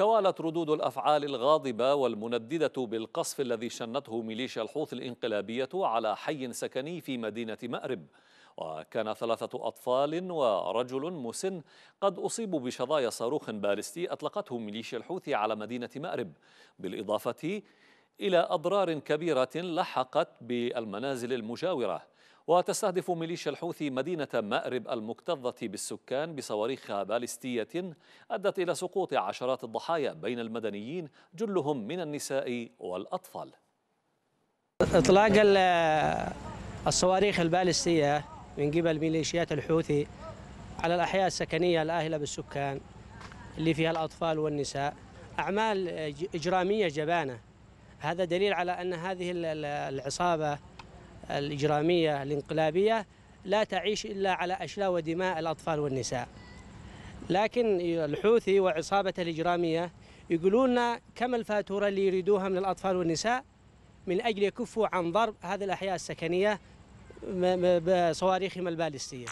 توالت ردود الأفعال الغاضبة والمنددة بالقصف الذي شنته ميليشيا الحوثي الإنقلابية على حي سكني في مدينة مأرب وكان ثلاثة أطفال ورجل مسن قد أصيبوا بشظايا صاروخ بارستي أطلقته ميليشيا الحوثي على مدينة مأرب بالإضافة إلى أضرار كبيرة لحقت بالمنازل المجاورة وتستهدف ميليشيا الحوثي مدينة مأرب المكتظة بالسكان بصواريخ باليستية أدت إلى سقوط عشرات الضحايا بين المدنيين جلهم من النساء والأطفال إطلاق الصواريخ البالستية من قبل ميليشيات الحوثي على الأحياء السكنية الآهلة بالسكان اللي فيها الأطفال والنساء أعمال إجرامية جبانة هذا دليل على أن هذه العصابة الإجرامية الانقلابية لا تعيش إلا على أشلاء ودماء الأطفال والنساء لكن الحوثي وعصابة الإجرامية يقولون كم الفاتورة اللي يريدوها من الأطفال والنساء من أجل يكفوا عن ضرب هذه الأحياء السكنية بصواريخهم البالستية